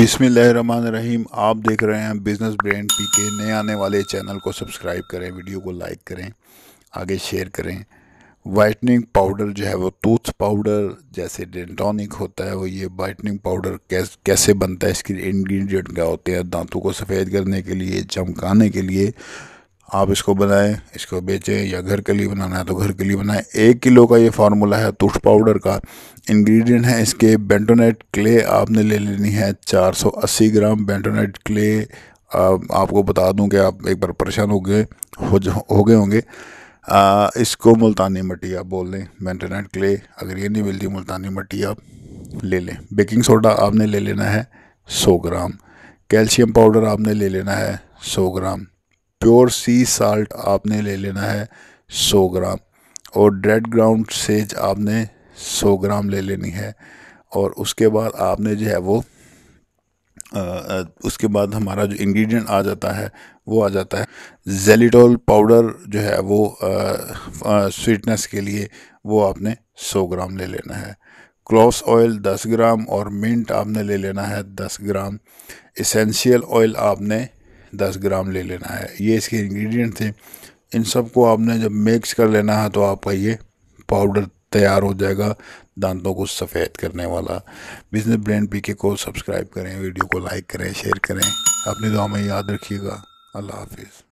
रहीम आप देख रहे हैं बिज़नेस ब्रांड पी के नए आने वाले चैनल को सब्सक्राइब करें वीडियो को लाइक करें आगे शेयर करें वाइटनिंग पाउडर जो है वो टूथ पाउडर जैसे डेंटोनिक होता है वो ये वाइटनिंग पाउडर कैस, कैसे बनता है इसके इंग्रेडिएंट क्या होते हैं दांतों को सफ़ेद करने के लिए चमकाने के लिए आप इसको बनाएं इसको बेचें या घर के लिए बनाना है तो घर के लिए बनाएं एक किलो का ये फार्मूला है तुष पाउडर का इंग्रेडिएंट है इसके बेंटोनेट क्ले आपने ले लेनी है 480 ग्राम बेंटोनेट क्ले आपको बता दूं कि आप एक बार परेशान हो गए हो गए होंगे इसको मुल्तानी मट्टी आप बोल लें बेंटोनेट क्ले अगर ये नहीं मिलती मुल्तानी मट्टी आप ले लें बेकिंग सोडा आपने ले लेना है सौ ग्राम कैल्शियम पाउडर आपने ले लेना है सौ ग्राम प्योर सी साल्ट आपने ले लेना है 100 ग्राम और डेड ग्राउंड सेज आपने 100 ग्राम ले लेनी है और उसके बाद आपने जो है वो आ, उसके बाद हमारा जो इंग्रेडिएंट आ जाता है वो आ जाता है जेलिटोल पाउडर जो है वो स्वीटनेस के लिए वो आपने 100 ग्राम ले लेना है क्रॉस ऑयल 10 ग्राम और मिंट आपने ले लेना है 10 ग्राम इसेंशियल ऑयल आपने दस ग्राम ले लेना है ये इसके इंग्रेडिएंट थे इन सब को आपने जब मिक्स कर लेना है तो आपका ये पाउडर तैयार हो जाएगा दांतों को सफ़ेद करने वाला बिजनेस ब्रांड पीके को सब्सक्राइब करें वीडियो को लाइक करें शेयर करें अपनी दुआ में याद रखिएगा अल्लाह हाफिज़